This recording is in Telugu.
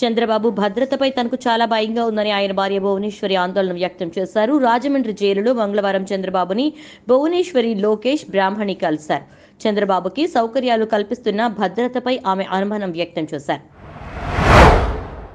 చంద్రబాబు భద్రతపై తనకు చాలా భయంగా ఉందని ఆయన భార్య భువనేశ్వరి ఆందోళన వ్యక్తం చేశారు రాజమండ్రి జైలులో మంగళవారం చంద్రబాబుని భువనేశ్వరి లోకేష్ బ్రాహ్మణి కలిశారు చంద్రబాబుకి సౌకర్యాలు కల్పిస్తున్న భద్రతపై ఆమె అనుమానం వ్యక్తం చేశారు